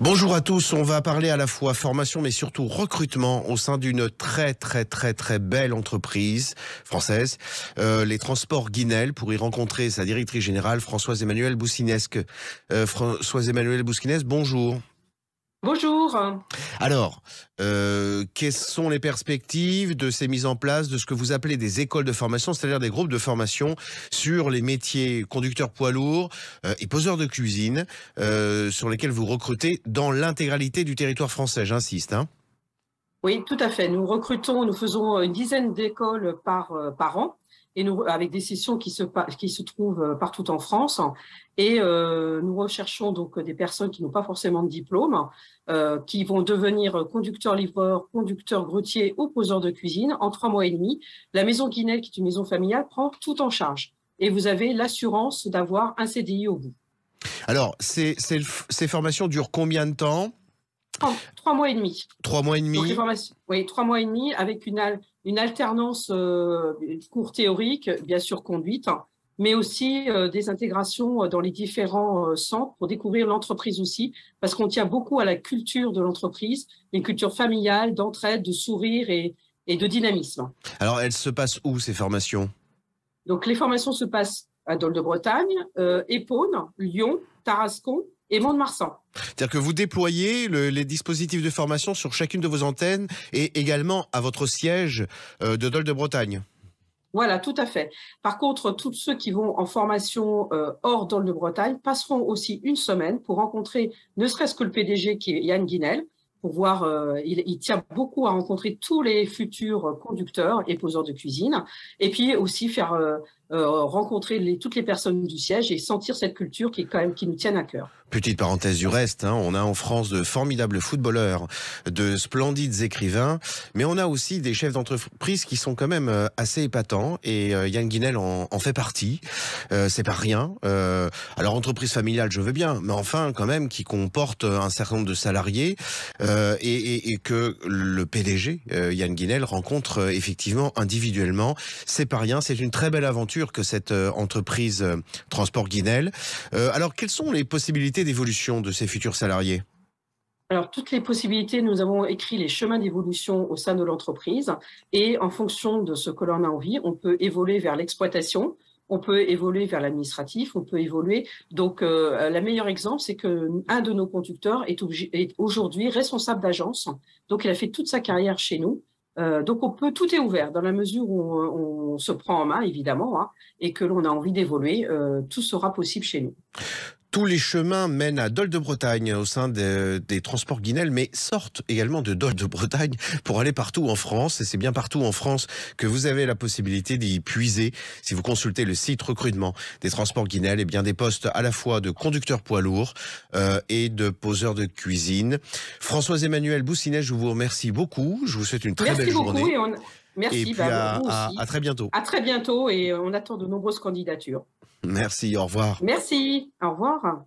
Bonjour à tous, on va parler à la fois formation mais surtout recrutement au sein d'une très très très très belle entreprise française, euh, les Transports Guinel, pour y rencontrer sa directrice générale Françoise Emmanuel Boussinesque. Françoise Emmanuelle Boussinesque, euh, bonjour. Bonjour. Alors, euh, quelles sont les perspectives de ces mises en place de ce que vous appelez des écoles de formation, c'est-à-dire des groupes de formation sur les métiers conducteurs poids lourds euh, et poseurs de cuisine, euh, sur lesquels vous recrutez dans l'intégralité du territoire français, j'insiste. Hein. Oui, tout à fait. Nous recrutons, nous faisons une dizaine d'écoles par, euh, par an. Et nous, avec des sessions qui se, qui se trouvent euh, partout en France. Et euh, nous recherchons donc des personnes qui n'ont pas forcément de diplôme, qui vont devenir conducteurs livreur, conducteurs grutiers ou poseurs de cuisine en trois mois et demi. La maison Guinel, qui est une maison familiale, prend tout en charge. Et vous avez l'assurance d'avoir un CDI au bout. Alors, ces formations durent combien de temps trois, mois et demi. Trois mois et demi. oui, trois mois et demi avec une, une alternance euh, cours théorique, bien sûr conduite, hein, mais aussi euh, des intégrations euh, dans les différents centres pour découvrir l'entreprise aussi, parce qu'on tient beaucoup à la culture de l'entreprise, une culture familiale, d'entraide, de sourire et, de dynamisme. Alors, elles se passent où ces formations Donc, les formations se passent à Dole de Bretagne, euh, Lyon, Tarascon, et mont marsan C'est-à-dire que vous déployez les dispositifs de formation sur chacune de vos antennes et également à votre siège euh, de Dol de Bretagne. Voilà, tout à fait. Par contre, tous ceux qui vont en formation euh, hors d'Ole de Bretagne passeront aussi une semaine pour rencontrer ne serait-ce que le PDG qui est Yann Guinel, pour voir, euh, il, il, tient beaucoup à rencontrer tous les futurs conducteurs et poseurs de cuisine, et puis aussi faire euh, euh, rencontrer les, toutes les personnes du siège et sentir cette culture qui est quand même qui nous tienne à cœur. Petite parenthèse du reste, hein, on a en France de formidables footballeurs, de splendides écrivains, mais on a aussi des chefs d'entreprise qui sont quand même assez épatants, et Yann Guinel en, en fait partie. C'est pas rien. alors entreprise familiale, je veux bien, mais enfin quand même qui comporte un certain nombre de salariés. Euh, et, que le PDG, euh, Yann Guinel, rencontre euh, effectivement individuellement. C'est pas rien, c'est une très belle aventure que cette entreprise Transport Guinel. alors, quelles sont les possibilités d'évolution de ces futurs salariés alors, toutes les possibilités, nous avons écrit les chemins d'évolution au sein de l'entreprise et en fonction de ce que l'on a envie, on peut évoluer vers l'exploitation, on peut évoluer vers l'administratif, on peut évoluer. Donc, euh, le meilleur exemple, c'est qu'un de nos conducteurs est, aujourd'hui responsable d'agence. Donc, il a fait toute sa carrière chez nous. Euh, donc, on peut, tout est ouvert dans la mesure où on, se prend en main, évidemment, hein, et que l'on a envie d'évoluer. Euh, tout sera possible chez nous. Tous les chemins mènent à Dol de Bretagne au sein des transports Guinel, mais sortent également de Dol de Bretagne pour aller partout en France. Et c'est bien partout en France que vous avez la possibilité d'y puiser. Si vous consultez le site recrutement des transports Guinel, et eh bien des postes à la fois de conducteur poids lourds euh, et de poseur de cuisine. Françoise Emmanuel Boussinet, je vous remercie beaucoup. Je vous souhaite une très belle journée. Merci, bah, à, à très bientôt. À très bientôt et on attend de nombreuses candidatures. Merci, au revoir. Merci, au revoir.